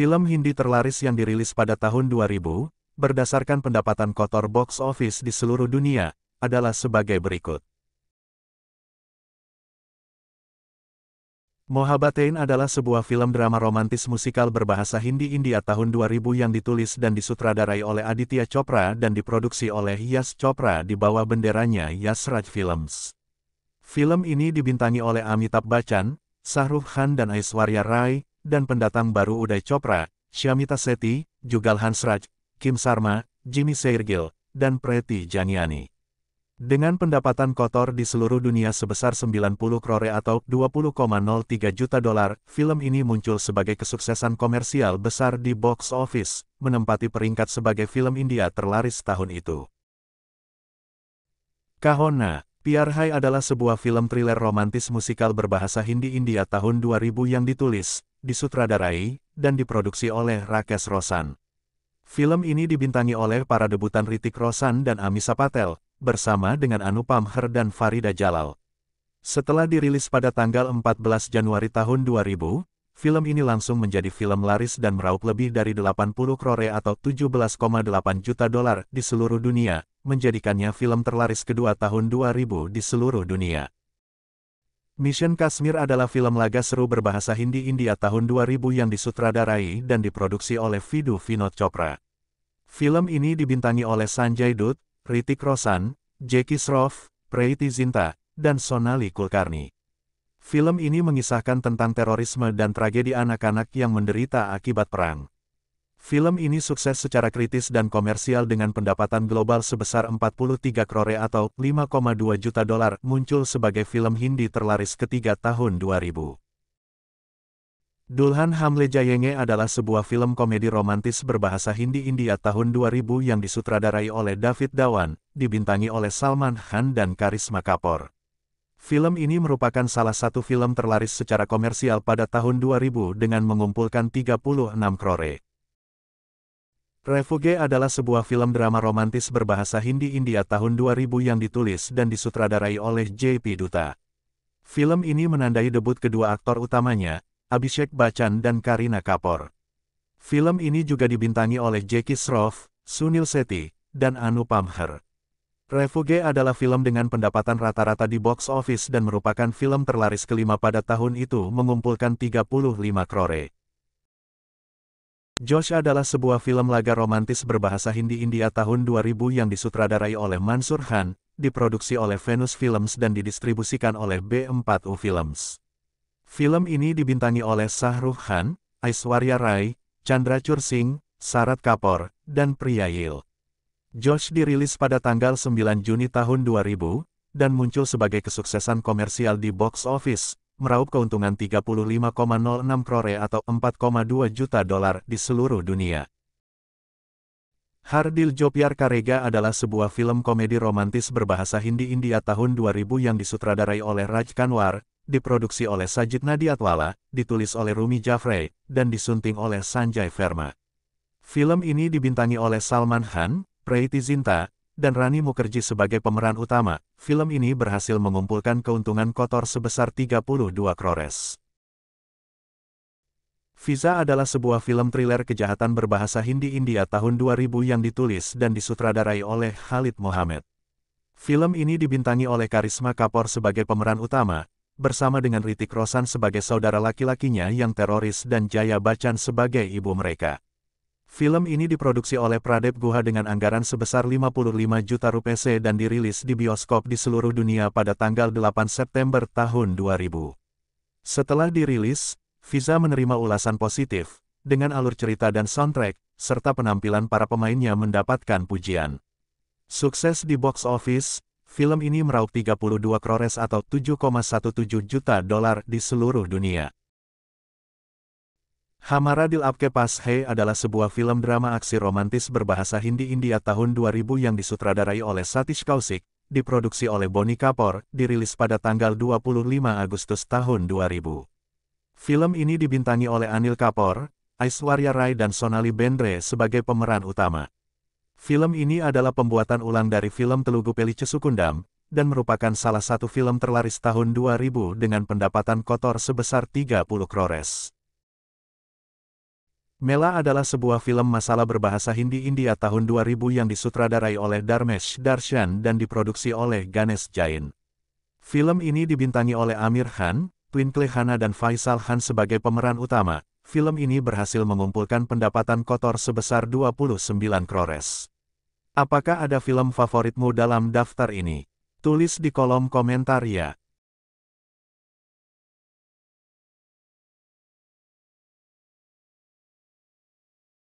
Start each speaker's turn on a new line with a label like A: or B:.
A: Film Hindi terlaris yang dirilis pada tahun 2000, berdasarkan pendapatan kotor box office di seluruh dunia, adalah sebagai berikut. Mohabbatein adalah sebuah film drama romantis musikal berbahasa Hindi India tahun 2000 yang ditulis dan disutradarai oleh Aditya Chopra dan diproduksi oleh Yas Chopra di bawah benderanya Yasraj Raj Films. Film ini dibintangi oleh Amitabh Bachchan, Shahrukh Khan dan Aishwarya Rai, dan pendatang baru Uday Chopra, Syamita Sethi, Jugal Hansraj, Kim Sarma, Jimmy Seirgil, dan Preti Janiani. Dengan pendapatan kotor di seluruh dunia sebesar 90 krore atau 20,03 juta dolar, film ini muncul sebagai kesuksesan komersial besar di box office, menempati peringkat sebagai film India terlaris tahun itu. Kahona PR High adalah sebuah film thriller romantis musikal berbahasa Hindi India tahun 2000 yang ditulis, disutradarai, dan diproduksi oleh Rakesh Rosan. Film ini dibintangi oleh para debutan Ritik Rosan dan Amisa Patel, bersama dengan Anupam Her dan Farida Jalal. Setelah dirilis pada tanggal 14 Januari tahun 2000, film ini langsung menjadi film laris dan meraup lebih dari 80 krore atau 17,8 juta dolar di seluruh dunia, menjadikannya film terlaris kedua tahun 2000 di seluruh dunia. Mission Kashmir adalah film laga seru berbahasa Hindi India tahun 2000 yang disutradarai dan diproduksi oleh Vidu Vinod Chopra. Film ini dibintangi oleh Sanjay Dutt, Ritik Rosan, Jackie Shroff, Preity Zinta, dan Sonali Kulkarni. Film ini mengisahkan tentang terorisme dan tragedi anak-anak yang menderita akibat perang. Film ini sukses secara kritis dan komersial dengan pendapatan global sebesar 43 krore atau 5,2 juta dolar muncul sebagai film Hindi terlaris ketiga tahun 2000. Dulhan Hamle Jayenge adalah sebuah film komedi romantis berbahasa Hindi India tahun 2000 yang disutradarai oleh David Dawan, dibintangi oleh Salman Khan dan Karisma Kapoor. Film ini merupakan salah satu film terlaris secara komersial pada tahun 2000 dengan mengumpulkan 36 krore. Refuge adalah sebuah film drama romantis berbahasa Hindi India tahun 2000 yang ditulis dan disutradarai oleh J.P. Duta. Film ini menandai debut kedua aktor utamanya, Abhishek Bachchan dan Karina Kapoor. Film ini juga dibintangi oleh Jackie Shroff, Sunil Sethi, dan Anu Pamher. Refuge adalah film dengan pendapatan rata-rata di box office dan merupakan film terlaris kelima pada tahun itu mengumpulkan 35 krore. Josh adalah sebuah film laga romantis berbahasa Hindi India tahun 2000 yang disutradarai oleh Mansur Khan, diproduksi oleh Venus Films dan didistribusikan oleh B4U Films. Film ini dibintangi oleh Sahruh Khan, Aishwarya Rai, Chandra Chursing, Singh, Sarat Kapoor, dan Priya Yil. Josh dirilis pada tanggal 9 Juni tahun 2000, dan muncul sebagai kesuksesan komersial di box office, meraup keuntungan 35,06 krore atau 4,2 juta dolar di seluruh dunia. Hardil Jopiar Karega adalah sebuah film komedi romantis berbahasa Hindi India tahun 2000 yang disutradarai oleh Raj Kanwar, diproduksi oleh Sajid Nadiatwala, ditulis oleh Rumi Jafrey, dan disunting oleh Sanjay Verma. Film ini dibintangi oleh Salman Khan, Preity Zinta, dan Rani Mukherjee sebagai pemeran utama, film ini berhasil mengumpulkan keuntungan kotor sebesar 32 krores. Visa adalah sebuah film thriller kejahatan berbahasa Hindi India tahun 2000 yang ditulis dan disutradarai oleh Khalid Muhammad. Film ini dibintangi oleh Karisma Kapoor sebagai pemeran utama, bersama dengan Ritik Rosan sebagai saudara laki-lakinya yang teroris dan Jaya Bachchan sebagai ibu mereka. Film ini diproduksi oleh Pradeep Guha dengan anggaran sebesar 55 juta rupiah dan dirilis di bioskop di seluruh dunia pada tanggal 8 September tahun 2000. Setelah dirilis, Visa menerima ulasan positif, dengan alur cerita dan soundtrack, serta penampilan para pemainnya mendapatkan pujian. Sukses di box office, film ini meraup 32 krores atau 7,17 juta dolar di seluruh dunia. Hamaradil Apke Pashe adalah sebuah film drama aksi romantis berbahasa Hindi India tahun 2000 yang disutradarai oleh Satish Kausik, diproduksi oleh Boni Kapoor, dirilis pada tanggal 25 Agustus tahun 2000. Film ini dibintangi oleh Anil Kapoor, Aishwarya Rai dan Sonali Bendre sebagai pemeran utama. Film ini adalah pembuatan ulang dari film Telugu Peli Sukundam, dan merupakan salah satu film terlaris tahun 2000 dengan pendapatan kotor sebesar 30 krores. Mela adalah sebuah film masalah berbahasa Hindi India tahun 2000 yang disutradarai oleh Dharmesh Darshan dan diproduksi oleh Ganesh Jain. Film ini dibintangi oleh Amir Khan, Twinkle Khanna dan Faisal Khan sebagai pemeran utama. Film ini berhasil mengumpulkan pendapatan kotor sebesar 29 krores. Apakah ada film favoritmu dalam daftar ini? Tulis di kolom komentar ya.